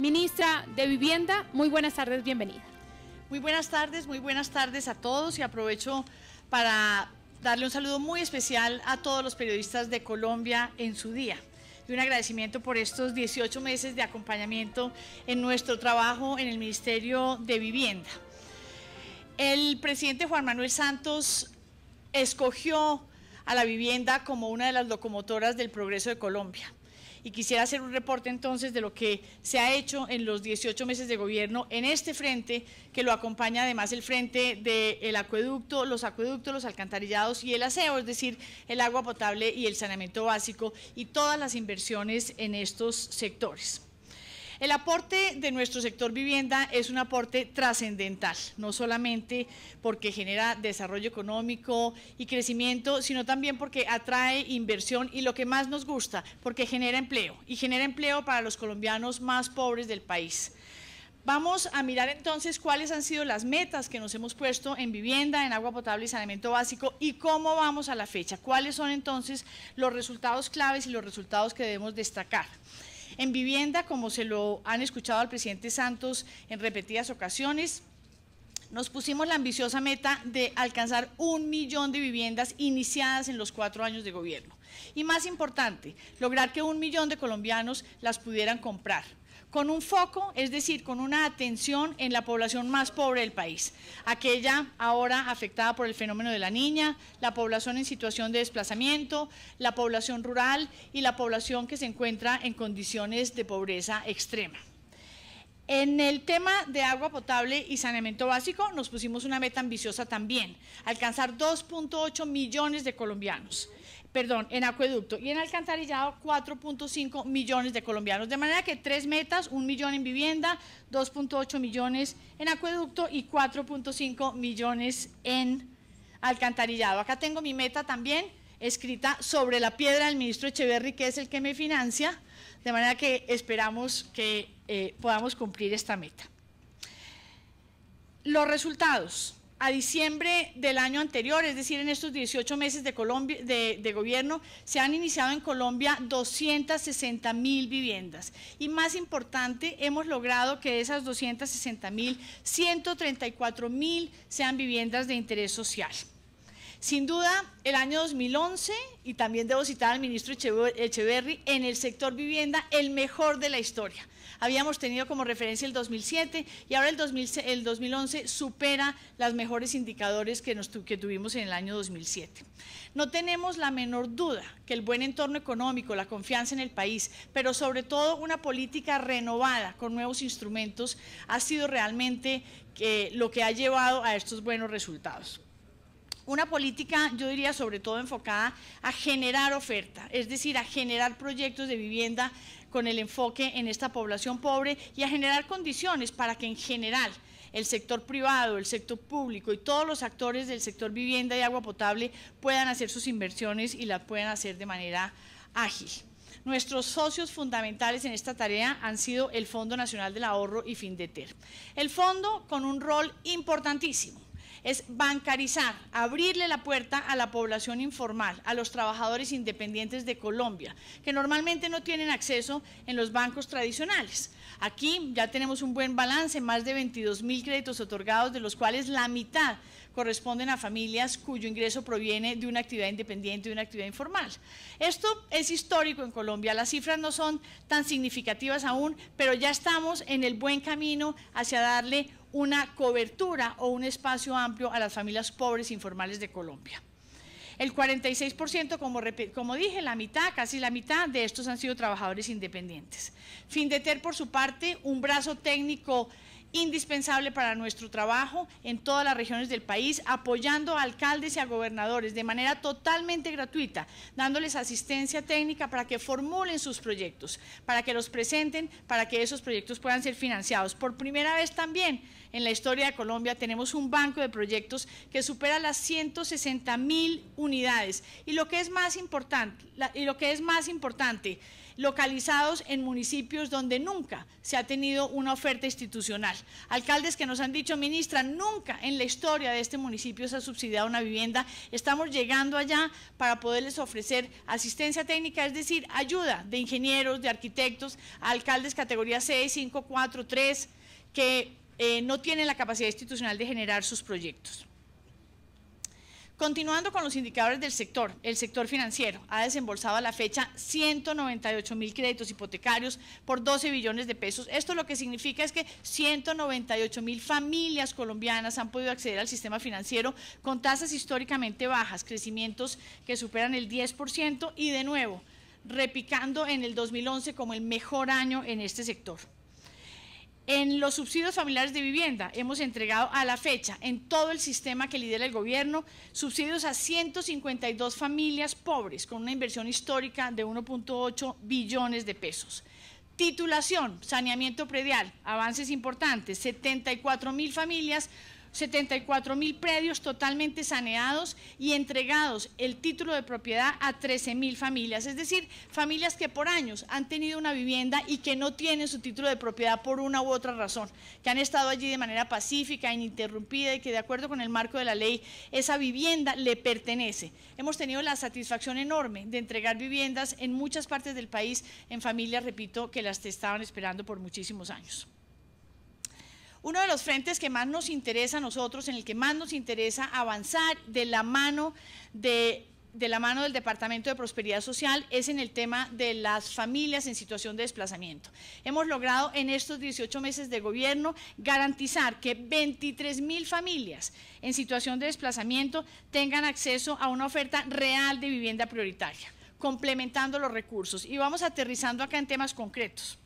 Ministra de Vivienda, muy buenas tardes, bienvenida. Muy buenas tardes, muy buenas tardes a todos y aprovecho para darle un saludo muy especial a todos los periodistas de Colombia en su día y un agradecimiento por estos 18 meses de acompañamiento en nuestro trabajo en el Ministerio de Vivienda. El presidente Juan Manuel Santos escogió a la vivienda como una de las locomotoras del progreso de Colombia y quisiera hacer un reporte entonces de lo que se ha hecho en los 18 meses de gobierno en este frente, que lo acompaña además el frente del acueducto, los acueductos, los alcantarillados y el aseo, es decir, el agua potable y el saneamiento básico y todas las inversiones en estos sectores. El aporte de nuestro sector vivienda es un aporte trascendental, no solamente porque genera desarrollo económico y crecimiento, sino también porque atrae inversión y lo que más nos gusta, porque genera empleo y genera empleo para los colombianos más pobres del país. Vamos a mirar entonces cuáles han sido las metas que nos hemos puesto en vivienda, en agua potable y saneamiento básico y cómo vamos a la fecha, cuáles son entonces los resultados claves y los resultados que debemos destacar. En vivienda, como se lo han escuchado al presidente Santos en repetidas ocasiones, nos pusimos la ambiciosa meta de alcanzar un millón de viviendas iniciadas en los cuatro años de gobierno. Y más importante, lograr que un millón de colombianos las pudieran comprar con un foco, es decir, con una atención en la población más pobre del país, aquella ahora afectada por el fenómeno de la niña, la población en situación de desplazamiento, la población rural y la población que se encuentra en condiciones de pobreza extrema. En el tema de agua potable y saneamiento básico nos pusimos una meta ambiciosa también, alcanzar 2.8 millones de colombianos perdón, en acueducto y en alcantarillado 4.5 millones de colombianos. De manera que tres metas, un millón en vivienda, 2.8 millones en acueducto y 4.5 millones en alcantarillado. Acá tengo mi meta también escrita sobre la piedra del ministro Echeverry, que es el que me financia, de manera que esperamos que eh, podamos cumplir esta meta. Los resultados a diciembre del año anterior, es decir, en estos 18 meses de, Colombia, de, gobierno, se han iniciado en Colombia 260 mil viviendas. Y más importante, hemos logrado que de esas 260 mil, 134 mil sean viviendas de interés social. Sin duda, el año 2011, y también debo citar al ministro Echeverry, en el sector vivienda, el mejor de la historia. Habíamos tenido como referencia el 2007 y ahora el, 2011 supera los mejores indicadores que, que tuvimos en el año 2007. No tenemos la menor duda que el buen entorno económico, la confianza en el país, pero sobre todo una política renovada con nuevos instrumentos ha sido realmente eh, lo que ha llevado a estos buenos resultados una política, yo diría, sobre todo enfocada a generar oferta, es decir, a generar proyectos de vivienda con el enfoque en esta población pobre y a generar condiciones para que en general el sector privado, el sector público y todos los actores del sector vivienda y agua potable puedan hacer sus inversiones y las puedan hacer de manera ágil. Nuestros socios fundamentales en esta tarea han sido el Fondo Nacional del Ahorro y FINDETER. El fondo con un rol importantísimo es bancarizar, abrirle la puerta a la población informal, a los trabajadores independientes de Colombia, que normalmente no tienen acceso en los bancos tradicionales. Aquí ya tenemos un buen balance, más de 22 mil créditos otorgados, de los cuales la mitad corresponden a familias cuyo ingreso proviene de una actividad independiente, de una actividad informal. Esto es histórico en Colombia, las cifras no son tan significativas aún, pero ya estamos en el buen camino hacia darle una cobertura o un espacio amplio a las familias pobres informales de Colombia. El 46%, como, como, dije, la mitad, casi la mitad de estos han sido trabajadores independientes. fin de tener por su parte, un brazo técnico indispensable para nuestro trabajo en todas las regiones del país, apoyando a alcaldes y a gobernadores de manera totalmente gratuita, dándoles asistencia técnica para que formulen sus proyectos, para que los presenten, para que esos proyectos puedan ser financiados. Por primera vez también en la historia de Colombia tenemos un banco de proyectos que supera las 160 mil unidades y lo que es más importante, y lo que es más importante, localizados en municipios donde nunca se ha tenido una oferta institucional. Alcaldes que nos han dicho, ministra, nunca en la historia de este municipio se ha subsidiado una vivienda. Estamos llegando allá para poderles ofrecer asistencia técnica, es decir, ayuda de ingenieros, de arquitectos, alcaldes categoría 6, 5, 4, 3, que eh, no tienen la capacidad institucional de generar sus proyectos. Continuando con los indicadores del sector, el sector financiero ha desembolsado a la fecha 198 mil créditos hipotecarios por 12 billones de pesos. Esto lo que significa es que 198 mil familias colombianas han podido acceder al sistema financiero con tasas históricamente bajas, crecimientos que superan el 10% y de nuevo repicando en el 2011 como el mejor año en este sector. En los subsidios familiares de vivienda hemos entregado a la fecha en todo el sistema que lidera el gobierno subsidios a 152 familias pobres con una inversión histórica de 1.8 billones de pesos. Titulación, saneamiento predial, avances importantes, 74 mil familias 74 mil predios totalmente saneados y entregados el título de propiedad a 13 mil familias, es decir, familias que por años han tenido una vivienda y que no tienen su título de propiedad por una u otra razón, que han estado allí de manera pacífica, ininterrumpida y que de acuerdo con el marco de la ley esa vivienda le pertenece. Hemos tenido la satisfacción enorme de entregar viviendas en muchas partes del país en familias, repito, que las estaban esperando por muchísimos años uno de los frentes que más nos interesa a nosotros, en el que más nos interesa avanzar de la mano de la mano del Departamento de Prosperidad Social es en el tema de las familias en situación de desplazamiento. Hemos logrado en estos 18 meses de gobierno garantizar que 23 mil familias en situación de desplazamiento tengan acceso a una oferta real de vivienda prioritaria, complementando los recursos. Y vamos aterrizando acá en temas concretos.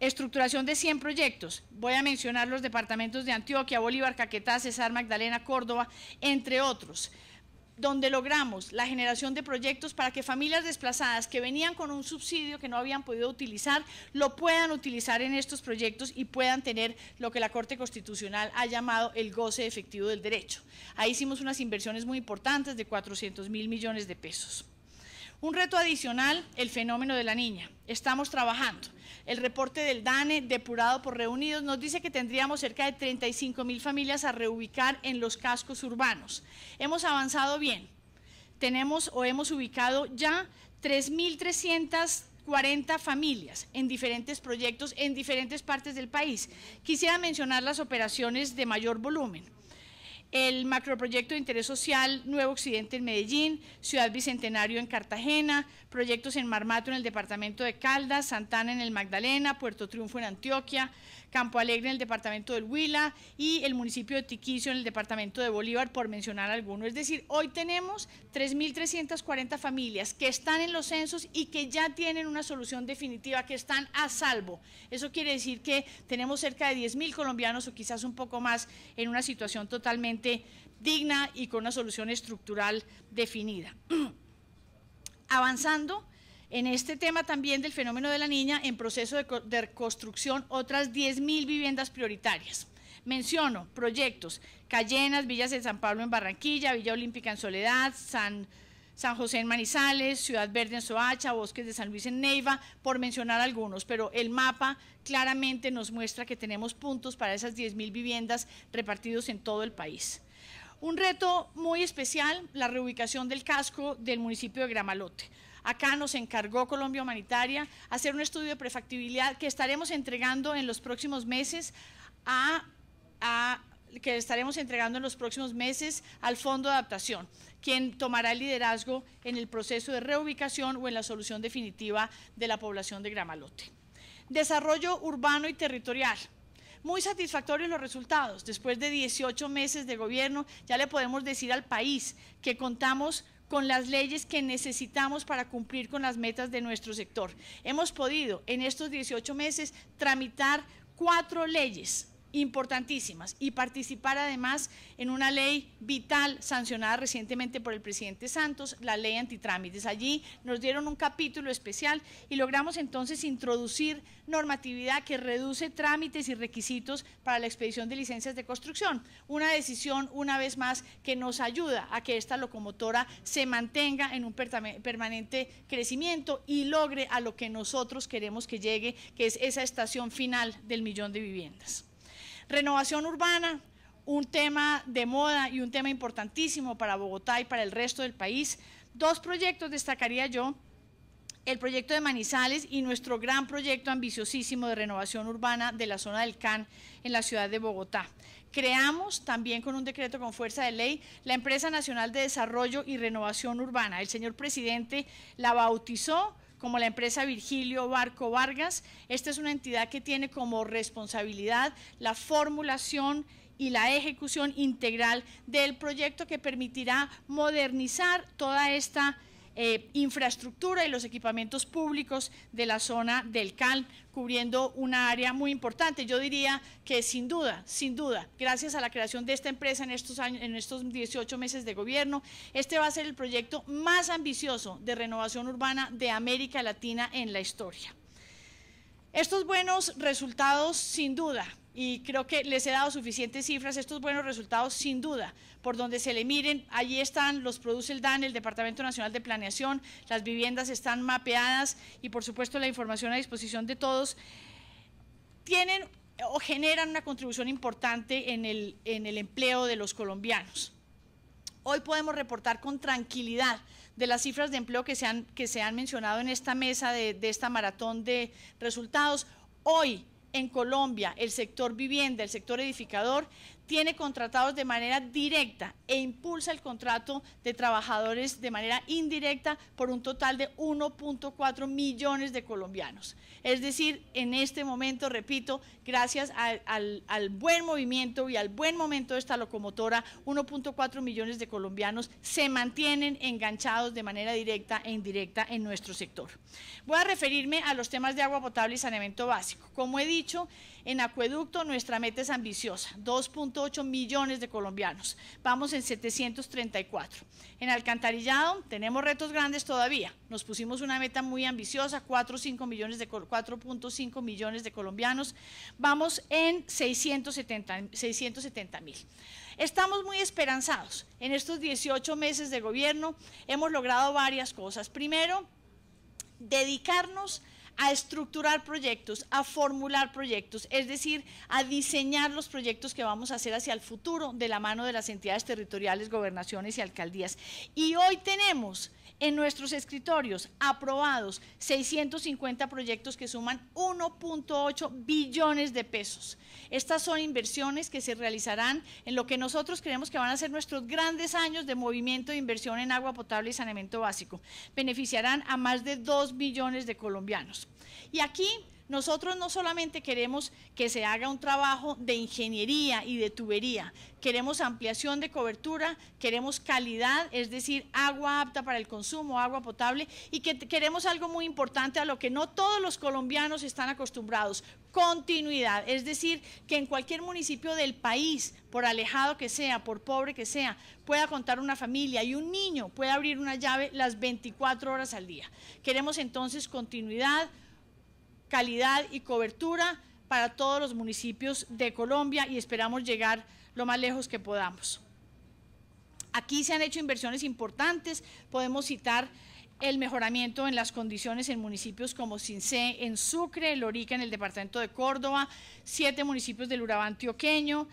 Estructuración de 100 proyectos. Voy a mencionar los departamentos de Antioquia, Bolívar, Caquetá, Cesar, Magdalena, Córdoba, entre otros donde logramos la generación de proyectos para que familias desplazadas que venían con un subsidio que no habían podido utilizar, lo puedan utilizar en estos proyectos y puedan tener lo que la Corte Constitucional ha llamado el goce efectivo del derecho. Ahí hicimos unas inversiones muy importantes de 400 mil millones de pesos. Un reto adicional, el fenómeno de la niña. Estamos trabajando el reporte del DANE, depurado por reunidos, nos dice que tendríamos cerca de 35 mil familias a reubicar en los cascos urbanos. Hemos avanzado bien. Tenemos o hemos ubicado ya 3.340 familias en diferentes proyectos en diferentes partes del país. Quisiera mencionar las operaciones de mayor volumen el macroproyecto de interés social Nuevo Occidente en Medellín, Ciudad Bicentenario en Cartagena, proyectos en Marmato en el departamento de Caldas, Santana en el Magdalena, Puerto Triunfo en Antioquia, Campo Alegre en el departamento del Huila y el municipio de Tiquicio en el departamento de Bolívar, por mencionar alguno. Es decir, hoy tenemos 3.340 familias que están en los censos y que ya tienen una solución definitiva, que están a salvo. Eso quiere decir que tenemos cerca de 10.000 colombianos o quizás un poco más en una situación totalmente digna y con una solución estructural definida. Avanzando, en este tema también del fenómeno de la niña, en proceso de, construcción reconstrucción, otras 10.000 viviendas prioritarias. Menciono proyectos, Callenas, Villas de San Pablo en Barranquilla, Villa Olímpica en Soledad, San, San José en Manizales, Ciudad Verde en Soacha, Bosques de San Luis en Neiva, por mencionar algunos, pero el mapa claramente nos muestra que tenemos puntos para esas 10.000 viviendas repartidos en todo el país. Un reto muy especial, la reubicación del casco del municipio de Gramalote. Acá nos encargó Colombia Humanitaria hacer un estudio de prefactibilidad que estaremos entregando en los próximos meses a, que estaremos entregando en los próximos meses al Fondo de Adaptación, quien tomará el liderazgo en el proceso de reubicación o en la solución definitiva de la población de Gramalote. Desarrollo urbano y territorial. Muy satisfactorios los resultados. Después de 18 meses de gobierno, ya le podemos decir al país que contamos con las leyes que necesitamos para cumplir con las metas de nuestro sector. Hemos podido en estos 18 meses tramitar cuatro leyes importantísimas y participar además en una ley vital sancionada recientemente por el presidente Santos, la ley antitrámites. Allí nos dieron un capítulo especial y logramos entonces introducir normatividad que reduce trámites y requisitos para la expedición de licencias de construcción. Una decisión, una vez más, que nos ayuda a que esta locomotora se mantenga en un permanente crecimiento y logre a lo que nosotros queremos que llegue, que es esa estación final del millón de viviendas. Renovación urbana, un tema de moda y un tema importantísimo para Bogotá y para el resto del país. Dos proyectos destacaría yo, el proyecto de Manizales y nuestro gran proyecto ambiciosísimo de renovación urbana de la zona del CAN en la ciudad de Bogotá. Creamos también con un decreto con fuerza de ley la Empresa Nacional de Desarrollo y Renovación Urbana. El señor presidente la bautizó como la empresa Virgilio Barco Vargas. Esta es una entidad que tiene como responsabilidad la formulación y la ejecución integral del proyecto que permitirá modernizar toda esta eh, infraestructura y los equipamientos públicos de la zona del CAL, cubriendo una área muy importante. Yo diría que sin duda, sin duda, gracias a la creación de esta empresa en estos, años, en estos 18 meses de gobierno, este va a ser el proyecto más ambicioso de renovación urbana de América Latina en la historia. Estos buenos resultados, sin duda, y creo que les he dado suficientes cifras, estos buenos resultados sin duda, por donde se le miren, allí están, los produce el DAN, el Departamento Nacional de Planeación, las viviendas están mapeadas y por supuesto la información a disposición de todos, tienen o generan una contribución importante en el, en el empleo de los colombianos. Hoy podemos reportar con tranquilidad de las cifras de empleo que se han, que se han mencionado en esta mesa de, de esta maratón de resultados. Hoy en Colombia, el sector vivienda, el sector edificador, tiene contratados de manera directa e impulsa el contrato de trabajadores de manera indirecta por un total de 1.4 millones de colombianos. Es decir, en este momento, repito, gracias al, buen movimiento y al buen momento de esta locomotora, 1.4 millones de colombianos se mantienen enganchados de manera directa e indirecta en nuestro sector. Voy a referirme a los temas de agua potable y saneamiento básico. Como he dicho, en acueducto nuestra meta es ambiciosa, 2 millones de colombianos. Vamos en 734. En alcantarillado tenemos retos grandes todavía. Nos pusimos una meta muy ambiciosa, 4.5 millones de millones de colombianos. Vamos en 670 670 mil. Estamos muy esperanzados. En estos 18 meses de gobierno hemos logrado varias cosas. Primero, dedicarnos a a estructurar proyectos, a formular proyectos, es decir, a diseñar los proyectos que vamos a hacer hacia el futuro de la mano de las entidades territoriales, gobernaciones y alcaldías. Y hoy tenemos en nuestros escritorios aprobados 650 proyectos que suman 1.8 billones de pesos. Estas son inversiones que se realizarán en lo que nosotros creemos que van a ser nuestros grandes años de movimiento de inversión en agua potable y saneamiento básico. Beneficiarán a más de 2 millones de colombianos. E aqui Nosotros no solamente queremos que se haga un trabajo de ingeniería y de tubería, queremos ampliación de cobertura, queremos calidad, es decir, agua apta para el consumo, agua potable, y que queremos algo muy importante a lo que no todos los colombianos están acostumbrados, continuidad, es decir, que en cualquier municipio del país, por alejado que sea, por pobre que sea, pueda contar una familia y un niño pueda abrir una llave las 24 horas al día. Queremos entonces continuidad, calidad y cobertura para todos los municipios de Colombia y esperamos llegar lo más lejos que podamos. Aquí se han hecho inversiones importantes, podemos citar el mejoramiento en las condiciones en municipios como Cincé, en Sucre, Lorica, en el departamento de Córdoba, siete municipios del Urabá antioqueño,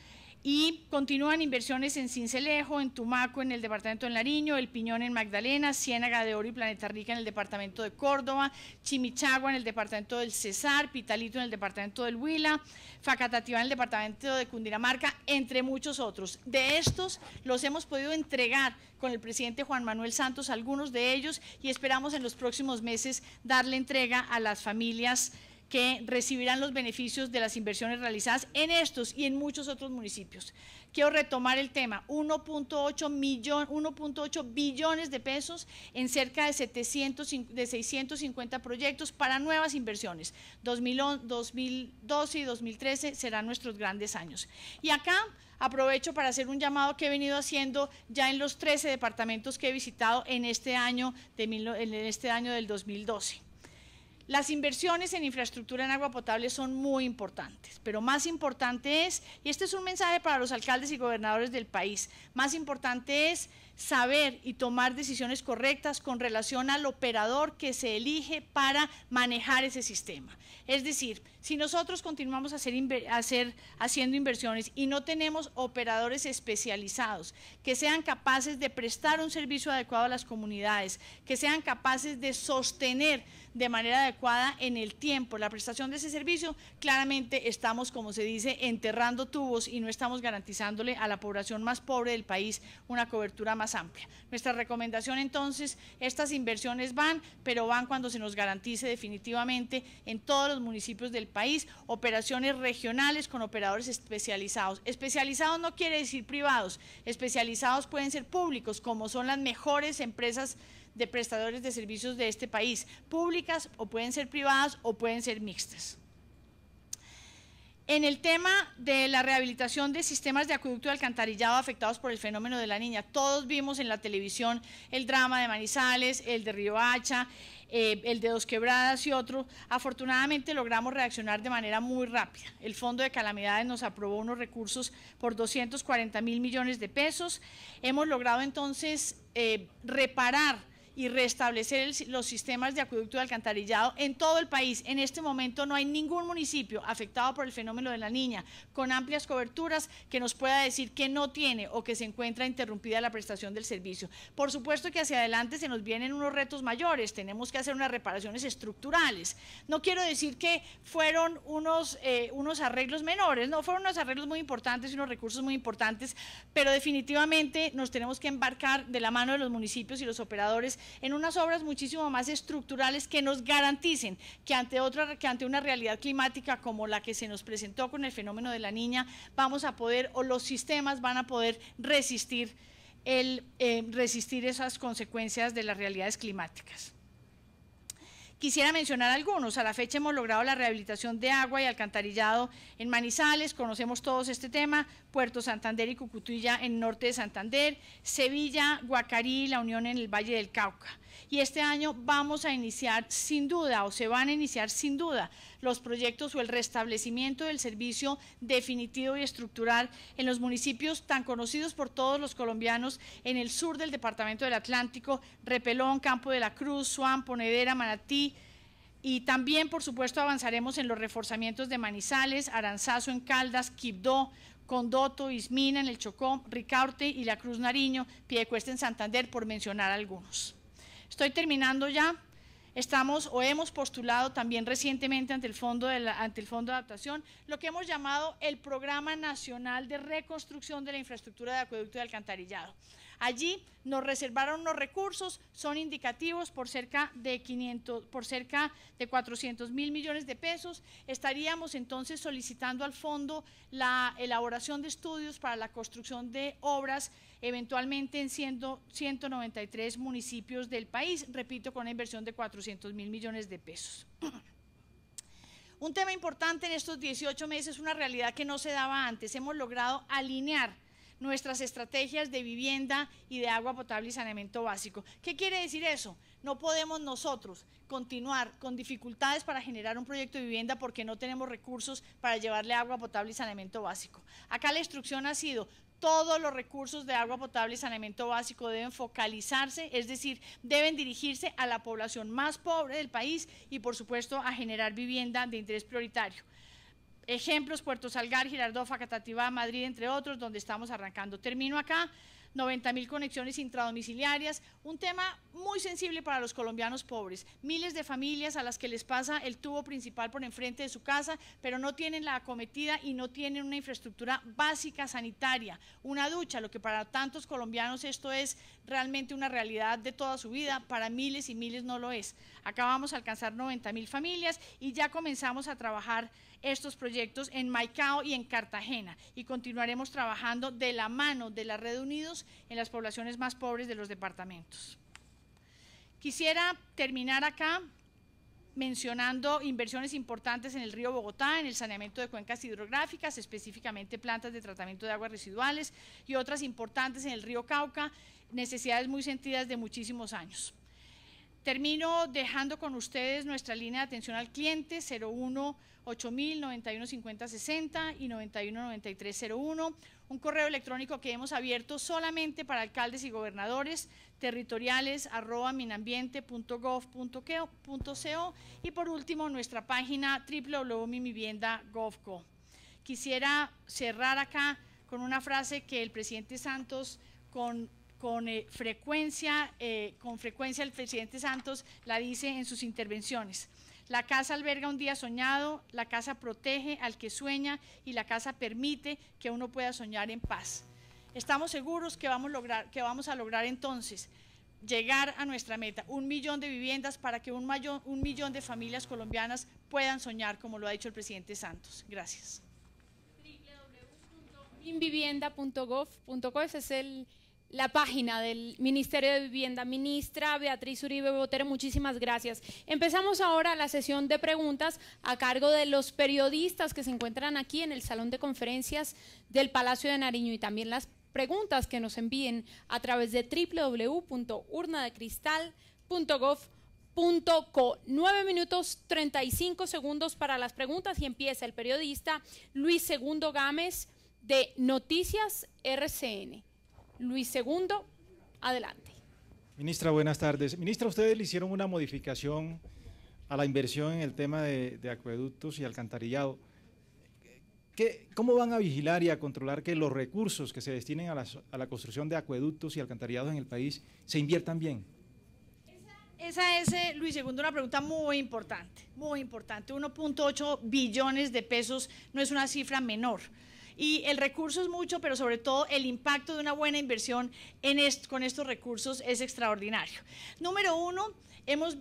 y continúan inversiones en Cincelejo, en Tumaco, en el departamento de Nariño, El Piñón en Magdalena, Ciénaga de Oro y Planeta Rica en el departamento de Córdoba, Chimichagua en el departamento del Cesar, Pitalito en el departamento del Huila, Facatativá en el departamento de Cundinamarca, entre muchos otros. De estos los hemos podido entregar con el presidente Juan Manuel Santos algunos de ellos y esperamos en los próximos meses darle entrega a las familias que recibirán los beneficios de las inversiones realizadas en estos y en muchos otros municipios. Quiero retomar el tema, 1.8 billones de pesos en cerca de, 700, de 650 proyectos para nuevas inversiones. 2012 y 2013 serán nuestros grandes años. Y acá aprovecho para hacer un llamado que he venido haciendo ya en los 13 departamentos que he visitado en este año, de, en este año del 2012. Las inversiones en infraestructura en agua potable son muy importantes, pero más importante es, y este es un mensaje para los alcaldes y gobernadores del país, más importante es saber y tomar decisiones correctas con relación al operador que se elige para manejar ese sistema. Es decir, si nosotros continuamos a hacer, hacer, haciendo inversiones y no tenemos operadores especializados que sean capaces de prestar un servicio adecuado a las comunidades, que sean capaces de sostener de manera adecuada en el tiempo la prestación de ese servicio, claramente estamos, como se dice, enterrando tubos y no estamos garantizándole a la población más pobre del país una cobertura más amplia. Nuestra recomendación entonces, estas inversiones van, pero van cuando se nos garantice definitivamente en todos los municipios del país operaciones regionales con operadores especializados. Especializados no quiere decir privados, especializados pueden ser públicos, como son las mejores empresas de prestadores de servicios de este país, públicas o pueden ser privadas o pueden ser mixtas. En el tema de la rehabilitación de sistemas de acueducto y alcantarillado afectados por el fenómeno de la niña, todos vimos en la televisión el drama de Manizales, el de Río Hacha, eh, el de Dos Quebradas y otros. Afortunadamente logramos reaccionar de manera muy rápida. El Fondo de Calamidades nos aprobó unos recursos por 240 mil millones de pesos. Hemos logrado entonces eh, reparar y restablecer los sistemas de acueducto y alcantarillado en todo el país. En este momento no hay ningún municipio afectado por el fenómeno de la niña con amplias coberturas que nos pueda decir que no tiene o que se encuentra interrumpida la prestación del servicio. Por supuesto que hacia adelante se nos vienen unos retos mayores, tenemos que hacer unas reparaciones estructurales. No quiero decir que fueron unos, eh, unos arreglos menores, no, fueron unos arreglos muy importantes y unos recursos muy importantes, pero definitivamente nos tenemos que embarcar de la mano de los municipios y los operadores en unas obras muchísimo más estructurales que nos garanticen que ante, otra, ante una realidad climática como la que se nos presentó con el fenómeno de la niña, vamos a poder o los sistemas van a poder resistir eh, esas consecuencias de las realidades climáticas. Quisiera mencionar algunos. A la fecha hemos logrado la rehabilitación de agua y alcantarillado en Manizales, conocemos todos este tema, Puerto Santander y Cucutilla en norte de Santander, Sevilla, Guacarí, La Unión en el Valle del Cauca y este año vamos a iniciar sin duda o se van a iniciar sin duda los proyectos o el restablecimiento del servicio definitivo y estructural en los municipios tan conocidos por todos los colombianos en el sur del departamento del Atlántico, Repelón, Campo de la Cruz, Suán, Ponedera, Manatí, y también, por supuesto, avanzaremos en los reforzamientos de Manizales, Aranzazo en Caldas, Quibdó, Condoto, Ismina en el Chocó, Ricaurte y la Cruz Nariño, Piedecuesta en Santander, por mencionar algunos. Estoy terminando ya. Estamos o hemos postulado también recientemente ante el, fondo de ante el Fondo de Adaptación lo que hemos llamado el Programa Nacional de Reconstrucción de la Infraestructura de Acueducto y Alcantarillado. Allí nos reservaron los recursos, son indicativos por cerca de 500, por cerca de 400 mil millones de pesos. Estaríamos entonces solicitando al fondo la elaboración de estudios para la construcción de obras eventualmente en 193 municipios del país, repito, con una inversión de 400 mil millones de pesos. Un tema importante en estos 18 meses, es una realidad que no se daba antes, hemos logrado alinear nuestras estrategias de vivienda y de agua potable y saneamiento básico. ¿Qué quiere decir eso? No podemos nosotros continuar con dificultades para generar un proyecto de vivienda porque no tenemos recursos para llevarle agua potable y saneamiento básico. Acá la instrucción ha sido todos los recursos de agua potable y saneamiento básico deben focalizarse, es decir, deben dirigirse a la población más pobre del país y, por supuesto, a generar vivienda de interés prioritario. Ejemplos, Puerto Salgar, Girardofa, Catativá, Madrid, entre otros, donde estamos arrancando. Termino acá, 90 mil conexiones intradomiciliarias, un tema muy sensible para los colombianos pobres. Miles de familias a las que les pasa el tubo principal por enfrente de su casa, pero no tienen la acometida y no tienen una infraestructura básica sanitaria, una ducha, lo que para tantos colombianos esto es realmente una realidad de toda su vida, para miles y miles no lo es. Acabamos vamos a alcanzar 90 mil familias y ya comenzamos a trabajar estos proyectos en Maicao y en Cartagena y continuaremos trabajando de la mano de la Red Unidos en las poblaciones más pobres de los departamentos. Quisiera terminar acá mencionando inversiones importantes en el río Bogotá, en el saneamiento de cuencas hidrográficas, específicamente plantas de tratamiento de aguas residuales y otras importantes en el río Cauca, necesidades muy sentidas de muchísimos años. Termino dejando con ustedes nuestra línea de atención al cliente 01 8000 91 60 y 919301, un correo electrónico que hemos abierto solamente para alcaldes y gobernadores territoriales arroba minambiente.gov.co y por último nuestra página www.mimivienda.gov.co. Quisiera cerrar acá con una frase que el presidente Santos con con eh, frecuencia, eh, con frecuencia el presidente Santos la dice en sus intervenciones. La casa alberga un día soñado, la casa protege al que sueña y la casa permite que uno pueda soñar en paz. Estamos seguros que vamos, lograr, que vamos a lograr entonces llegar a nuestra meta, un millón de viviendas para que un, millón de familias colombianas puedan soñar, como lo ha dicho el presidente Santos. Gracias. www.minvivienda.gov.co es el la página del Ministerio de Vivienda. Ministra Beatriz Uribe Botero, muchísimas gracias. Empezamos ahora la sesión de preguntas a cargo de los periodistas que se encuentran aquí en el Salón de Conferencias del Palacio de Nariño y también las preguntas que nos envíen a través de www.urnadecristal.gov.co. Nueve minutos treinta y cinco segundos para las preguntas y empieza el periodista Luis Segundo Gámez de Noticias RCN. Luis Segundo, Adelante. Ministra, buenas tardes. Ministra, ustedes le hicieron una modificación a la inversión en el tema de, acueductos y alcantarillado. ¿Cómo van a vigilar y a controlar que los recursos que se destinen a la, a la construcción de acueductos y alcantarillados en el país se inviertan bien? Esa es, eh, Luis Segundo, una pregunta muy importante, muy importante. 1.8 billones de pesos no es una cifra menor y el recurso es mucho, pero sobre todo el impacto de una buena inversión con estos recursos es extraordinario. Número uno, hemos,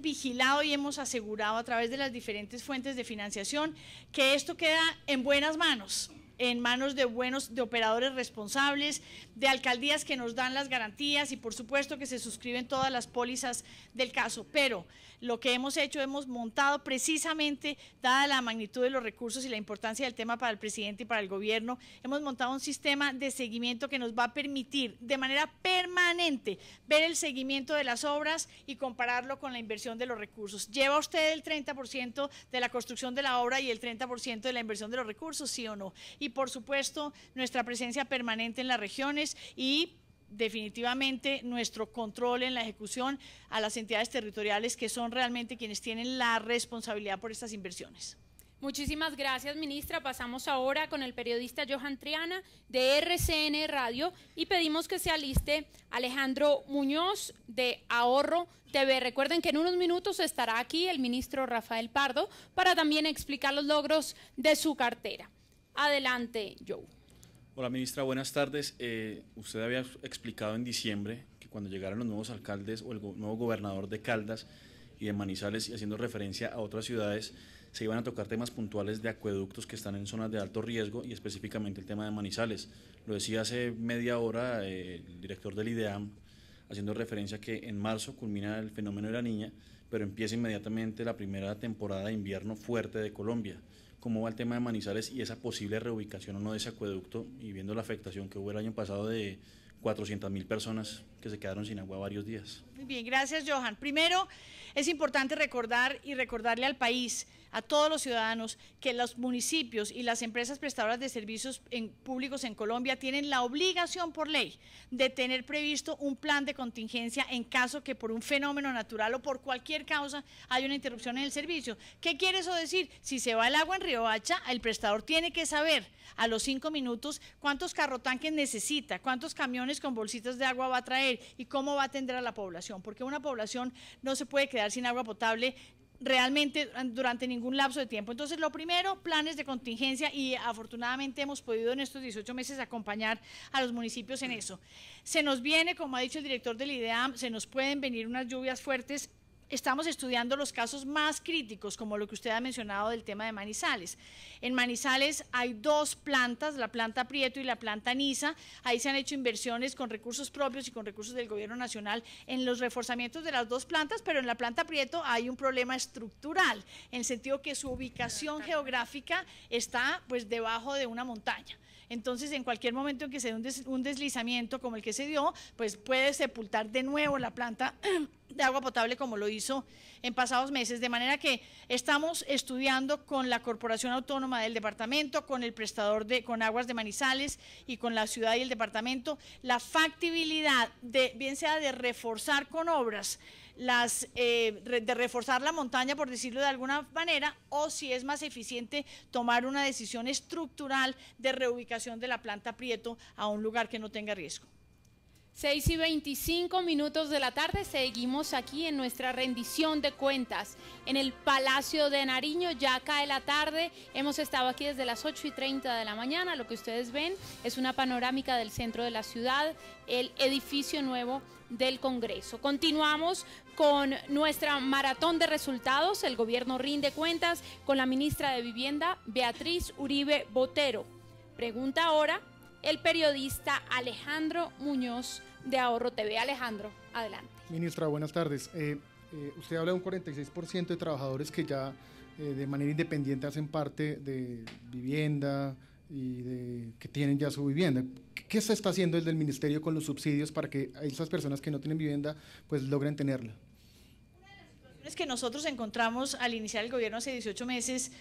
vigilado y hemos asegurado a través de las diferentes fuentes de financiación que esto queda en buenas manos en manos de buenos, de operadores responsables, de alcaldías que nos dan las garantías y por supuesto que se suscriben todas las pólizas del caso. Pero lo que hemos hecho, hemos montado precisamente, dada la magnitud de los recursos y la importancia del tema para el presidente y para el gobierno, hemos montado un sistema de seguimiento que nos va a permitir de manera permanente ver el seguimiento de las obras y compararlo con la inversión de los recursos. ¿Lleva usted el 30% de la construcción de la obra y el 30% de la inversión de los recursos, sí o no? Y por supuesto, nuestra presencia permanente en las regiones y definitivamente nuestro control en la ejecución a las entidades territoriales que son realmente quienes tienen la responsabilidad por estas inversiones. Muchísimas gracias, ministra. Pasamos ahora con el periodista Johan Triana de RCN Radio y pedimos que se aliste Alejandro Muñoz de Ahorro TV. Recuerden que en unos minutos estará aquí el ministro Rafael Pardo para también explicar los logros de su cartera. Adelante, Joe. Hola ministra, buenas tardes. Eh, usted había explicado en diciembre que cuando llegaran los nuevos alcaldes o el nuevo gobernador de Caldas y de Manizales, y haciendo referencia a otras ciudades, se iban a tocar temas puntuales de acueductos que están en zonas de alto riesgo y específicamente el tema de Manizales. Lo decía hace media hora eh, el director del IDEAM, haciendo referencia a que en marzo culmina el fenómeno de la niña, pero empieza inmediatamente la primera temporada de invierno fuerte de Colombia cómo va el tema de Manizales y esa posible reubicación o no de ese acueducto y viendo la afectación que hubo el año pasado de 400.000 personas que se quedaron sin agua varios días. Muy bien, gracias Johan. Primero, es importante recordar y recordarle al país, a todos los ciudadanos, que los municipios y las empresas prestadoras de servicios públicos en Colombia tienen la obligación por ley de tener previsto un plan de contingencia en caso que por un fenómeno natural o por cualquier causa haya una interrupción en el servicio. ¿Qué quiere eso decir? Si se va el agua en Riohacha, el prestador tiene que saber a los cinco minutos cuántos tanques necesita, cuántos camiones con bolsitas de agua va a traer y cómo va a atender a la población porque una población no se puede quedar sin agua potable realmente durante ningún lapso de tiempo. Entonces, lo primero, planes de contingencia y afortunadamente hemos podido en estos 18 meses acompañar a los municipios en eso. Se nos viene, como ha dicho el director del IDEAM, se nos pueden venir unas lluvias fuertes estamos estudiando los casos más críticos, como lo que usted ha mencionado del tema de Manizales. En Manizales hay dos plantas, la planta Prieto y la planta Niza. Ahí se han hecho inversiones con recursos propios y con recursos del gobierno nacional en los reforzamientos de las dos plantas, pero en la planta Prieto hay un problema estructural, en el sentido que su ubicación geográfica está pues, debajo de una montaña. Entonces, en cualquier momento en que se dé un, deslizamiento como el que se dio, pues puede sepultar de nuevo la planta de agua potable como lo hizo en pasados meses. De manera que estamos estudiando con la Corporación Autónoma del Departamento, con el prestador de, con Aguas de Manizales y con la ciudad y el departamento, la factibilidad de, bien sea de reforzar con obras las, eh, de reforzar la montaña, por decirlo de alguna manera, o si es más eficiente tomar una decisión estructural de reubicación de la planta Prieto a un lugar que no tenga riesgo. 6 y 25 minutos de la tarde seguimos aquí en nuestra rendición de cuentas en el Palacio de Nariño. Ya cae la tarde, hemos estado aquí desde las 8 y 30 de la mañana. Lo que ustedes ven es una panorámica del centro de la ciudad, el edificio nuevo del Congreso. Continuamos con nuestra maratón de resultados. El gobierno rinde cuentas con la ministra de Vivienda, Beatriz Uribe Botero. Pregunta ahora el periodista Alejandro Muñoz de Ahorro TV. Alejandro, adelante. Ministra, buenas tardes. Eh, eh, usted habla de un 46% de trabajadores que ya eh, de manera independiente hacen parte de vivienda y que tienen ya su vivienda. ¿Qué se está haciendo desde el ministerio con los subsidios para que esas personas que no tienen vivienda pues logren tenerla? que nosotros encontramos al iniciar el gobierno hace 18 meses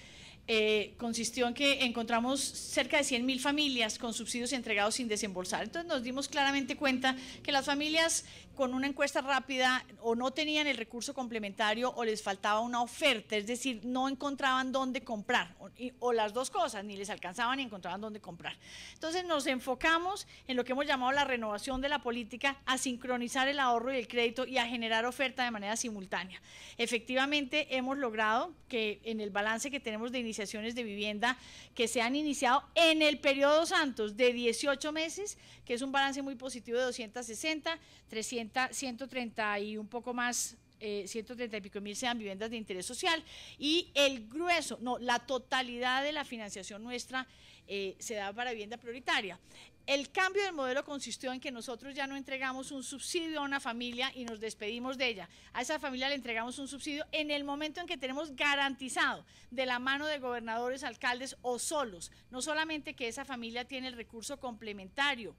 eh, consistió en que encontramos cerca de 100.000 familias con subsidios entregados sin desembolsar. Entonces nos dimos claramente cuenta que las familias con una encuesta rápida o no tenían el recurso complementario o les faltaba una oferta, es decir, no encontraban dónde comprar o, las dos cosas, ni les alcanzaban ni encontraban dónde comprar. Entonces nos enfocamos en lo que hemos llamado la renovación de la política, a sincronizar el ahorro y el crédito y a generar oferta de manera simultánea. Efectivamente hemos logrado que en el balance que tenemos de iniciativa de vivienda que se han iniciado en el periodo Santos de 18 meses, que es un balance muy positivo de 260, 300, 130 y un poco más 130 eh, y pico mil sean viviendas de interés social y el grueso, no, la totalidad de la financiación nuestra eh, se da para vivienda prioritaria. El cambio del modelo consistió en que nosotros ya no entregamos un subsidio a una familia y nos despedimos de ella. A esa familia le entregamos un subsidio en el momento en que tenemos garantizado de la mano de gobernadores, alcaldes o solos, no solamente que esa familia tiene el recurso complementario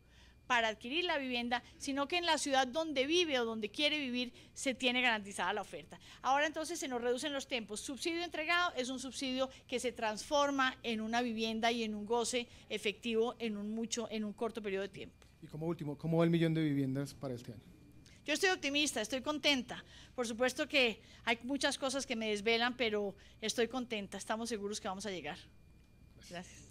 para adquirir la vivienda, sino que en la ciudad donde vive o donde quiere vivir se tiene garantizada la oferta. Ahora entonces se nos reducen los tiempos. Subsidio entregado es un subsidio que se transforma en una vivienda y en un goce efectivo en un mucho en un corto periodo de tiempo. Y como último, ¿cómo va el millón de viviendas para este año? Yo estoy optimista, estoy contenta. Por supuesto que hay muchas cosas que me desvelan, pero estoy contenta. Estamos seguros que vamos a llegar. Gracias.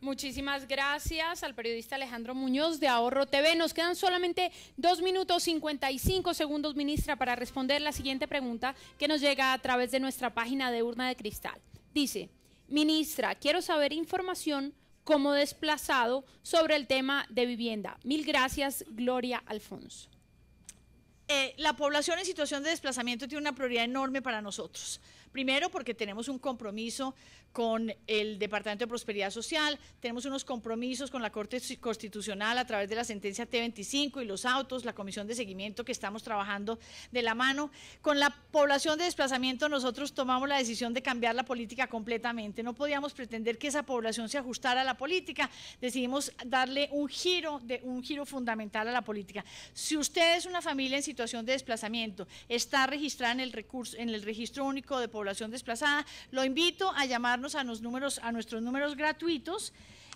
Muchísimas gracias al periodista Alejandro Muñoz de Ahorro TV. Nos quedan solamente dos minutos 55 segundos, ministra, para responder la siguiente pregunta que nos llega a través de nuestra página de Urna de Cristal. Dice, ministra, quiero saber información como desplazado sobre el tema de vivienda. Mil gracias, Gloria Alfonso. Eh, la población en situación de desplazamiento tiene una prioridad enorme para nosotros. Primero, porque tenemos un compromiso con el Departamento de Prosperidad Social, tenemos unos compromisos con la Corte Constitucional a través de la sentencia T25 y los autos, la Comisión de Seguimiento que estamos trabajando de la mano. Con la población de desplazamiento nosotros tomamos la decisión de cambiar la política completamente. No podíamos pretender que esa población se ajustara a la política. Decidimos darle un giro, de, un giro fundamental a la política. Si usted es una familia en situación de desplazamiento, está registrada en el, recurso, en el registro único de población, desplazada. Lo invito a llamarnos a, los números, a nuestros números gratuitos.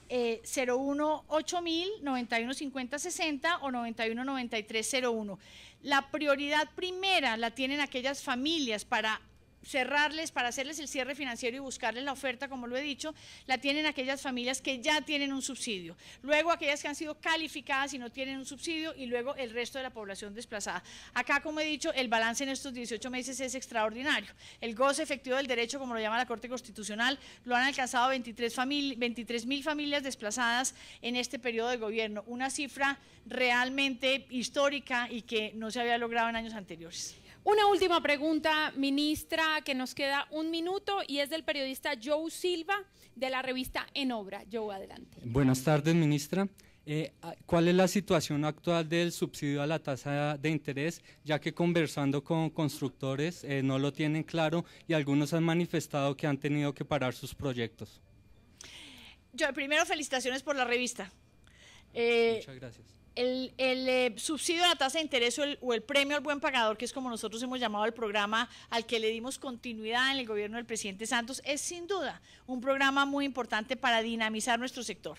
Eh, 018000 60 o 919301. La prioridad primera la tienen aquellas familias para cerrarles, para hacerles el cierre financiero y buscarles la oferta, como lo he dicho, la tienen aquellas familias que ya tienen un subsidio, luego aquellas que han sido calificadas y no tienen un subsidio y luego el resto de la población desplazada. Acá, como he dicho, el balance en estos 18 meses es extraordinario. El goce efectivo del derecho, como lo llama la Corte Constitucional, lo han alcanzado 23 mil familias desplazadas en este periodo de gobierno, una cifra realmente histórica y que no se había logrado en años anteriores. Una última pregunta, ministra, que nos queda un minuto y es del periodista Joe Silva de la revista En Obra. Joe, adelante. Buenas tardes, ministra. Eh, ah, ¿Cuál es la situación actual del subsidio a la tasa de interés? Ya que conversando con constructores eh, no lo tienen claro y algunos han manifestado que han tenido que parar sus proyectos. Yo, primero, felicitaciones por la revista. Eh, Muchas gracias el, eh, subsidio a la tasa de interés o el, premio al buen pagador, que es como nosotros hemos llamado el programa al que le dimos continuidad en el gobierno del presidente Santos, es sin duda un programa muy importante para dinamizar nuestro sector.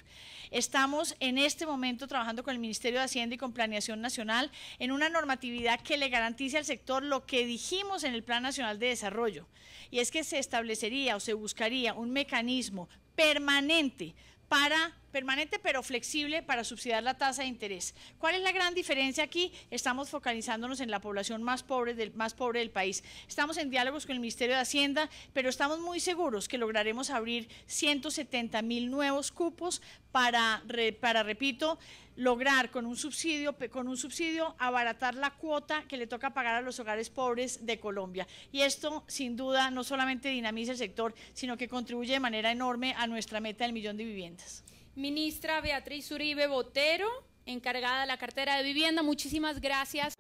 Estamos en este momento trabajando con el Ministerio de Hacienda y con Planeación Nacional en una normatividad que le garantice al sector lo que dijimos en el Plan Nacional de Desarrollo, y es que se establecería o se buscaría un mecanismo permanente para permanente pero flexible para subsidiar la tasa de interés. ¿Cuál es la gran diferencia aquí? Estamos focalizándonos en la población más pobre del, más pobre del país. Estamos en diálogos con el Ministerio de Hacienda, pero estamos muy seguros que lograremos abrir 170 mil nuevos cupos para, para, repito, lograr con un subsidio, con un subsidio abaratar la cuota que le toca pagar a los hogares pobres de Colombia. Y esto, sin duda, no solamente dinamiza el sector, sino que contribuye de manera enorme a nuestra meta del millón de viviendas. Ministra Beatriz Uribe Botero, encargada de la cartera de vivienda. Muchísimas gracias.